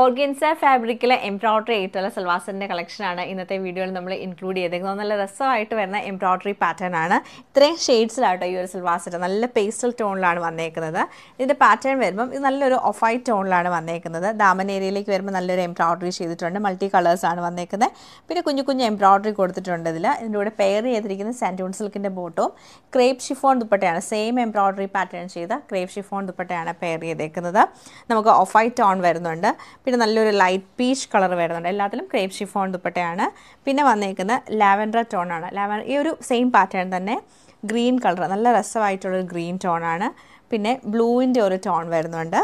organza ഫാബ്രിക്കിലെ embroidery ആയിട്ടുള്ള സൽവാസറിൻ്റെ കളക്ഷനാണ് ഇന്നത്തെ വീഡിയോയിൽ നമ്മൾ ഇൻക്ലൂഡ് ചെയ്തേക്കുന്നത് നല്ല രസമായിട്ട് വരുന്ന എംബ്രോയ്ഡറി പാറ്റേൺ ആണ് ഇത്രയും ഷെയ്ഡ്സിലാട്ടോ ഈ ഒരു സൽവാസിൻ്റെ നല്ല പേസ്റ്റൽ ടോണിലാണ് വന്നേക്കുന്നത് ഇതിൻ്റെ പാറ്റേൺ വരുമ്പം ഇത് നല്ലൊരു ഓഫ് വൈറ്റ് ടോണിലാണ് വന്നേക്കുന്നത് ഏരിയയിലേക്ക് വരുമ്പോൾ നല്ലൊരു എംബ്രോയ്ഡറി ചെയ്തിട്ടുണ്ട് മൾട്ടി കളേഴ്സാണ് വന്നേക്കുന്നത് പിന്നെ കുഞ്ഞു കുഞ്ഞു എംബ്രോയ്ഡറി കൊടുത്തിട്ടുണ്ട് ഇതിൽ ഇതിൻ്റെ കൂടെ പെയർ ചെയ്തിരിക്കുന്ന സാൻഡൂൺ സിൽക്കിൻ്റെ ബോട്ടും ക്രേപ്പ് ഷിഫോൺ ദുപ്പട്ടയാണ് സെയിം എംബ്രോയ്ഡറി പാറ്റേൺ ചെയ്ത ക്രേപ്പ് ഷിഫോൺ ദുപ്പട്ടയാണ് പെയർ ചെയ്തേക്കുന്നത് നമുക്ക് ഓഫ് വൈറ്റ് ടോൺ വരുന്നുണ്ട് പിന്നെ നല്ലൊരു ലൈറ്റ് പീച്ച് കളർ വരുന്നുണ്ട് എല്ലാത്തിലും ക്രേപ്പ് ഷിഫോൺ ദുപ്പട്ടയാണ് പിന്നെ വന്നേക്കുന്നത് ലാവൻഡർ ടോണാണ് ലാവൻ ഈ ഒരു സെയിം പാറ്റേൺ തന്നെ ഗ്രീൻ കളർ നല്ല രസമായിട്ടുള്ളൊരു ഗ്രീൻ ടോണാണ് പിന്നെ ബ്ലൂവിൻ്റെ ഒരു ടോൺ വരുന്നുണ്ട്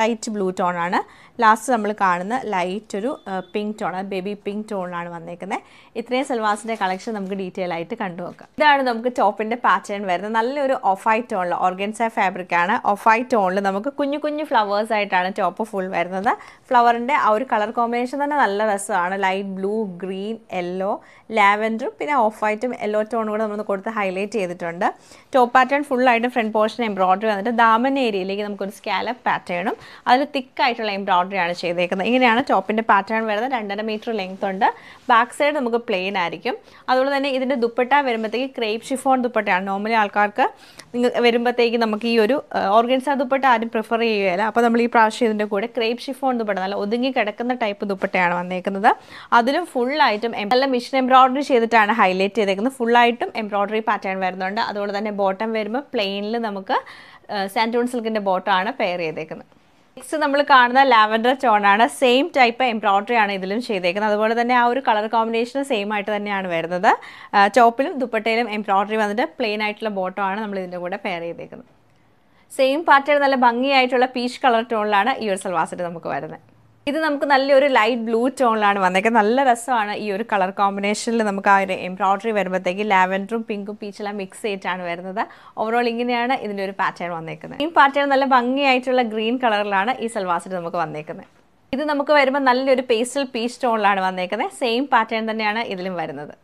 ലൈറ്റ് ബ്ലൂ ടോൺ ആണ് ലാസ്റ്റ് നമ്മൾ കാണുന്ന ലൈറ്റ് ഒരു പിങ്ക് ടോൺ അത് ബേബി പിങ്ക് ടോണിലാണ് വന്നേക്കുന്നത് ഇത്രയും സെൽവാസിൻ്റെ കളക്ഷൻ നമുക്ക് ഡീറ്റെയിൽ ആയിട്ട് കണ്ടു നോക്കാം ഇതാണ് നമുക്ക് ടോപ്പിൻ്റെ പാറ്റേൺ വരുന്നത് നല്ലൊരു ഓഫ് വൈറ്റ് ടോണിൽ ഓർഗൻസ ഫാബ്രിക് ആണ് ഓഫ് വൈറ്റ് ടോണിൽ നമുക്ക് കുഞ്ഞു കുഞ്ഞു ഫ്ലവേഴ്സ് ആയിട്ടാണ് ടോപ്പ് ഫുൾ വരുന്നത് ഫ്ലവറിൻ്റെ ആ ഒരു കളർ കോമ്പിനേഷൻ തന്നെ നല്ല രസമാണ് ലൈറ്റ് ബ്ലൂ ഗ്രീൻ യെല്ലോ ലാവൻഡറും പിന്നെ ഓഫ് വൈറ്റും യെല്ലോ ടോണും കൂടെ നമ്മൾ കൊടുത്ത് ഹൈലൈറ്റ് ചെയ്തിട്ടുണ്ട് ടോപ്പ് പാറ്റേൺ ഫുള്ളായിട്ട് ഫ്രണ്ട് പോർഷൻ എംബ്രോയിഡറി വന്നിട്ട് ദാമൻ ഏരിയയിലേക്ക് നമുക്കൊരു സ്കാലപ്പ് പാറ്റേണും അതിൽ തിക്കായിട്ടുള്ള ആണ് ചെയ്തേക്കുന്നത് ഇങ്ങനെയാണ് ടോപ്പിൻ്റെ പാറ്റേൺ വരുന്നത് രണ്ടര മീറ്റർ ലെങ്ത് ഉണ്ട് ബാക്ക് സൈഡ് നമുക്ക് പ്ലെയിൻ ആയിരിക്കും അതുപോലെ തന്നെ ഇതിൻ്റെ ദുപ്പട്ട വരുമ്പോഴത്തേക്ക് ക്രേപ്പ് ഷിഫോൺ ദുപ്പട്ടയാണ് നോർമലി ആൾക്കാർക്ക് വരുമ്പോഴത്തേക്ക് നമുക്ക് ഈ ഒരു ഓർഗൻസ ദുപ്പട്ട ആരും പ്രിഫർ ചെയ്യുകയില്ല അപ്പോൾ നമ്മൾ ഈ പ്രാവശ്യം ഇതിൻ്റെ കൂടെ ക്രേപ്പ് ഷിഫോൺ ദുപ്പട്ട നല്ല ഒതുങ്ങി കിടക്കുന്ന ടൈപ്പ് ദുപ്പട്ടയാണ് വന്നേക്കുന്നത് അതിലും ഫുള്ളായിട്ടും നല്ല മിഷൻ എംബ്രോയിഡറി ചെയ്തിട്ടാണ് ഹൈലൈറ്റ് ചെയ്തേക്കുന്നത് ഫുള്ളായിട്ടും എംബ്രോയിഡറി പാറ്റേൺ വരുന്നുണ്ട് അതുകൊണ്ട് തന്നെ ബോട്ടം വരുമ്പോൾ പ്ലെയിനിൽ നമുക്ക് സാൻറ്റോൺ സിൽക്കിൻ്റെ ബോട്ടമാണ് പെയർ ചെയ്തേക്കുന്നത് നെക്സ്റ്റ് നമ്മൾ കാണുന്ന ലാവൻഡർ ചോണാണ് സെയിം ടൈപ്പ് എംബ്രോയിഡറി ആണ് ഇതിലും ചെയ്തേക്കുന്നത് അതുപോലെ തന്നെ ആ ഒരു കളർ കോമ്പിനേഷൻ സെയിം ആയിട്ട് തന്നെയാണ് വരുന്നത് ടോപ്പിലും ദുപ്പട്ടയിലും എംബ്രോയിഡറി വന്നിട്ട് പ്ലെയിൻ ആയിട്ടുള്ള ബോട്ടോ ആണ് നമ്മൾ ഇതിൻ്റെ കൂടെ പെയർ ചെയ്തേക്കുന്നത് സെയിം പാറ്റേൺ നല്ല ഭംഗിയായിട്ടുള്ള പീച്ച് കളർ ടോണിലാണ് ഈ ഒരു സൽവാസിട്ട് നമുക്ക് വരുന്നത് ഇത് നമുക്ക് നല്ലൊരു ലൈറ്റ് ബ്ലൂ ടോണിലാണ് വന്നേക്കുന്നത് നല്ല രസമാണ് ഈ ഒരു കളർ കോമ്പിനേഷനിൽ നമുക്ക് ആ ഒരു എംബ്രോയ്ഡറി വരുമ്പോഴത്തേക്ക് ലാവൻഡറും പിങ്കും പീച്ചെല്ലാം മിക്സ് ചെയ്തിട്ടാണ് വരുന്നത് ഓവറോൾ ഇങ്ങനെയാണ് ഇതിൻ്റെ ഒരു പാറ്റേൺ വന്നേക്കുന്നത് ഈ പാറ്റേൺ നല്ല ഭംഗിയായിട്ടുള്ള ഗ്രീൻ കളറിലാണ് ഈ സൽവാസിൽ നമുക്ക് വന്നേക്കുന്നത് ഇത് നമുക്ക് വരുമ്പോൾ നല്ലൊരു പേസ്റ്റൽ പീസ് ടോണിലാണ് വന്നേക്കുന്നത് സെയിം പാറ്റേൺ തന്നെയാണ് ഇതിലും വരുന്നത്